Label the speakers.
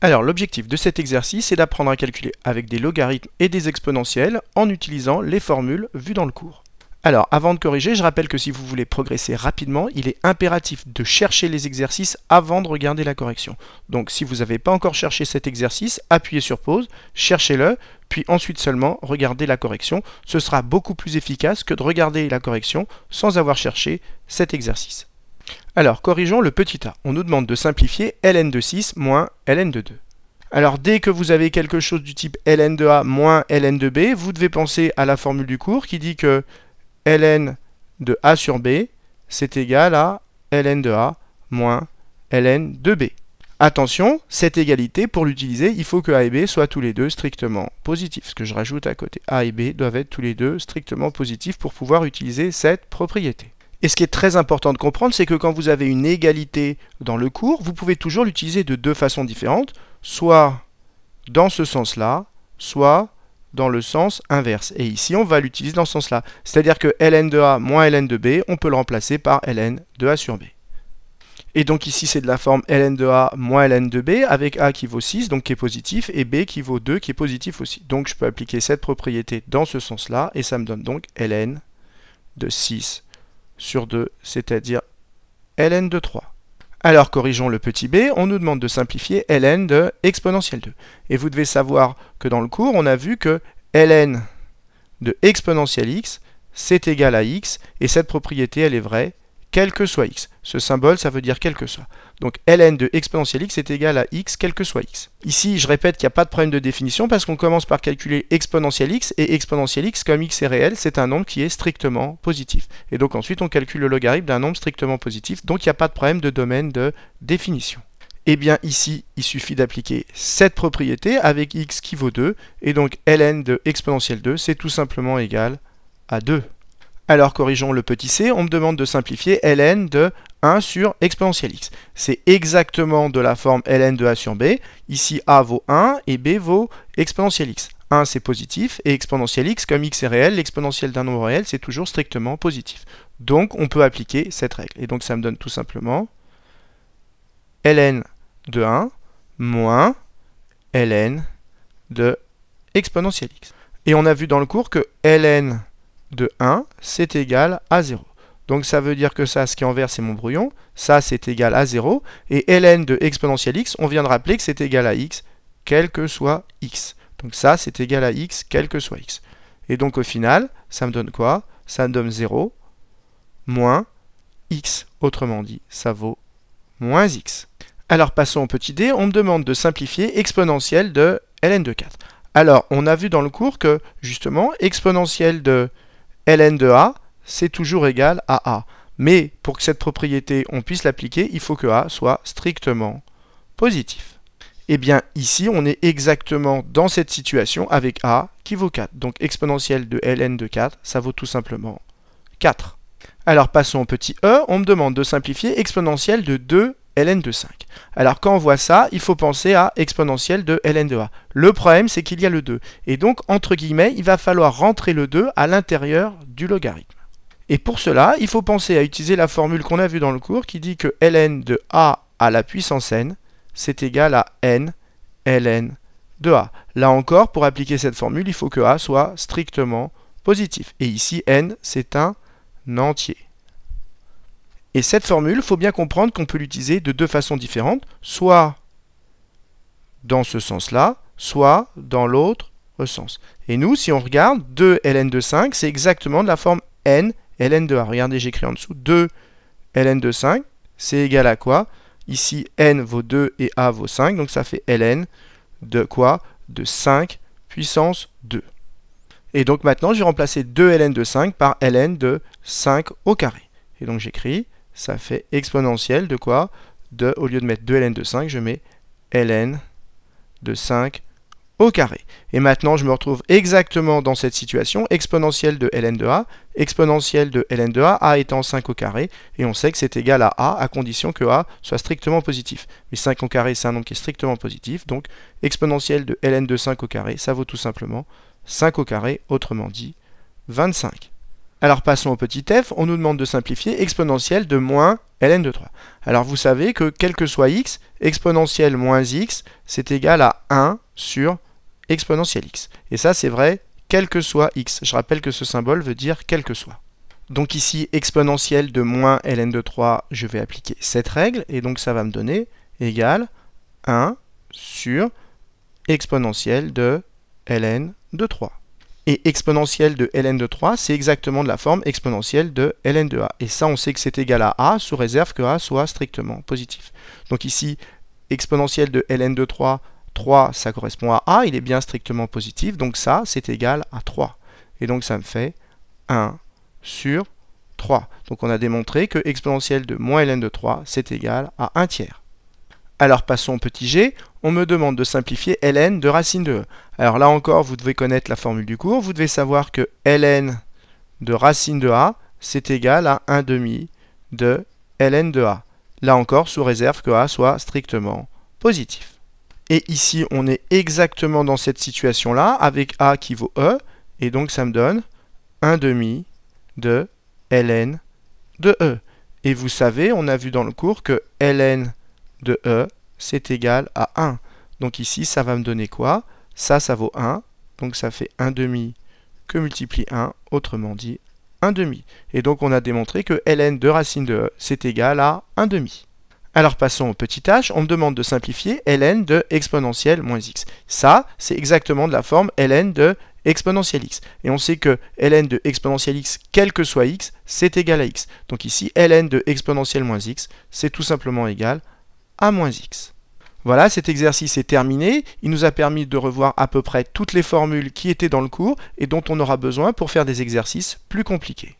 Speaker 1: Alors l'objectif de cet exercice est d'apprendre à calculer avec des logarithmes et des exponentielles en utilisant les formules vues dans le cours. Alors avant de corriger, je rappelle que si vous voulez progresser rapidement, il est impératif de chercher les exercices avant de regarder la correction. Donc si vous n'avez pas encore cherché cet exercice, appuyez sur pause, cherchez-le, puis ensuite seulement regardez la correction. Ce sera beaucoup plus efficace que de regarder la correction sans avoir cherché cet exercice. Alors, corrigeons le petit a. On nous demande de simplifier ln de 6 moins ln de 2. Alors, dès que vous avez quelque chose du type ln de a moins ln de b, vous devez penser à la formule du cours qui dit que ln de a sur b, c'est égal à ln de a moins ln de b. Attention, cette égalité, pour l'utiliser, il faut que A et B soient tous les deux strictement positifs. Ce que je rajoute à côté, A et B doivent être tous les deux strictement positifs pour pouvoir utiliser cette propriété. Et ce qui est très important de comprendre, c'est que quand vous avez une égalité dans le cours, vous pouvez toujours l'utiliser de deux façons différentes, soit dans ce sens-là, soit dans le sens inverse. Et ici, on va l'utiliser dans ce sens-là. C'est-à-dire que ln de a moins ln de b, on peut le remplacer par ln de a sur b. Et donc ici, c'est de la forme ln de a moins ln de b, avec a qui vaut 6, donc qui est positif, et b qui vaut 2, qui est positif aussi. Donc je peux appliquer cette propriété dans ce sens-là, et ça me donne donc ln de 6 sur 2, c'est-à-dire ln de 3. Alors corrigeons le petit b, on nous demande de simplifier ln de exponentielle 2. Et vous devez savoir que dans le cours, on a vu que ln de exponentielle x, c'est égal à x, et cette propriété, elle est vraie quel que soit x. Ce symbole, ça veut dire quel que soit. Donc ln de exponentielle x est égal à x, quel que soit x. Ici, je répète qu'il n'y a pas de problème de définition parce qu'on commence par calculer exponentielle x, et exponentielle x, comme x est réel, c'est un nombre qui est strictement positif. Et donc ensuite, on calcule le logarithme d'un nombre strictement positif, donc il n'y a pas de problème de domaine de définition. Et eh bien ici, il suffit d'appliquer cette propriété avec x qui vaut 2, et donc ln de exponentielle 2, c'est tout simplement égal à 2. Alors corrigeons le petit c, on me demande de simplifier ln de 1 sur exponentielle x. C'est exactement de la forme ln de a sur b. Ici a vaut 1 et b vaut exponentielle x. 1 c'est positif et exponentielle x, comme x est réel, l'exponentielle d'un nombre réel c'est toujours strictement positif. Donc on peut appliquer cette règle. Et donc ça me donne tout simplement ln de 1 moins ln de exponentielle x. Et on a vu dans le cours que ln de 1, c'est égal à 0. Donc ça veut dire que ça, ce qui est en vert, c'est mon brouillon. Ça, c'est égal à 0. Et ln de exponentielle x, on vient de rappeler que c'est égal à x, quel que soit x. Donc ça, c'est égal à x, quel que soit x. Et donc au final, ça me donne quoi Ça me donne 0 moins x. Autrement dit, ça vaut moins x. Alors passons au petit d. On me demande de simplifier exponentielle de ln de 4. Alors, on a vu dans le cours que, justement, exponentielle de ln de a, c'est toujours égal à a. Mais pour que cette propriété, on puisse l'appliquer, il faut que a soit strictement positif. Et eh bien ici, on est exactement dans cette situation avec a qui vaut 4. Donc exponentielle de ln de 4, ça vaut tout simplement 4. Alors passons au petit e, on me demande de simplifier exponentielle de 2 ln de 5. Alors quand on voit ça, il faut penser à exponentielle de ln de a. Le problème, c'est qu'il y a le 2. Et donc, entre guillemets, il va falloir rentrer le 2 à l'intérieur du logarithme. Et pour cela, il faut penser à utiliser la formule qu'on a vue dans le cours qui dit que ln de a à la puissance n, c'est égal à n ln de a. Là encore, pour appliquer cette formule, il faut que a soit strictement positif. Et ici, n, c'est un entier. Et cette formule, il faut bien comprendre qu'on peut l'utiliser de deux façons différentes, soit dans ce sens-là, soit dans l'autre sens. Et nous, si on regarde, 2 ln de 5, c'est exactement de la forme n ln de a. Regardez, j'écris en dessous 2 ln de 5, c'est égal à quoi Ici, n vaut 2 et a vaut 5, donc ça fait ln de quoi De 5 puissance 2. Et donc maintenant, je vais remplacer 2 ln de 5 par ln de 5 au carré. Et donc j'écris ça fait exponentielle de quoi de, Au lieu de mettre 2ln de 5, je mets ln de 5 au carré. Et maintenant, je me retrouve exactement dans cette situation, exponentielle de ln de a, exponentielle de ln de a, a étant 5 au carré, et on sait que c'est égal à a, à condition que a soit strictement positif. Mais 5 au carré, c'est un nombre qui est strictement positif, donc exponentielle de ln de 5 au carré, ça vaut tout simplement 5 au carré, autrement dit 25. Alors passons au petit f, on nous demande de simplifier exponentielle de moins ln de 3. Alors vous savez que quel que soit x, exponentielle moins x, c'est égal à 1 sur exponentielle x. Et ça c'est vrai, quel que soit x. Je rappelle que ce symbole veut dire quel que soit. Donc ici, exponentielle de moins ln de 3, je vais appliquer cette règle, et donc ça va me donner égal 1 sur exponentielle de ln de 3. Et exponentielle de ln de 3, c'est exactement de la forme exponentielle de ln de a. Et ça, on sait que c'est égal à a, sous réserve que a soit strictement positif. Donc ici, exponentielle de ln de 3, 3, ça correspond à a, il est bien strictement positif, donc ça, c'est égal à 3. Et donc ça me fait 1 sur 3. Donc on a démontré que exponentielle de moins ln de 3, c'est égal à 1 tiers. Alors passons au petit g, on me demande de simplifier ln de racine de e. Alors là encore, vous devez connaître la formule du cours. Vous devez savoir que ln de racine de a, c'est égal à 1 demi de ln de a. Là encore, sous réserve que a soit strictement positif. Et ici, on est exactement dans cette situation-là, avec a qui vaut e, et donc ça me donne 1 demi de ln de e. Et vous savez, on a vu dans le cours que ln de e c'est égal à 1. Donc ici, ça va me donner quoi Ça, ça vaut 1. Donc ça fait 1 demi que multiplie 1, autrement dit 1 demi. Et donc on a démontré que ln de racine de e, c'est égal à 1 demi. Alors passons au petit h, on me demande de simplifier ln de exponentielle moins x. Ça, c'est exactement de la forme ln de exponentielle x. Et on sait que ln de exponentielle x, quel que soit x, c'est égal à x. Donc ici, ln de exponentielle moins x, c'est tout simplement égal à voilà, cet exercice est terminé. Il nous a permis de revoir à peu près toutes les formules qui étaient dans le cours et dont on aura besoin pour faire des exercices plus compliqués.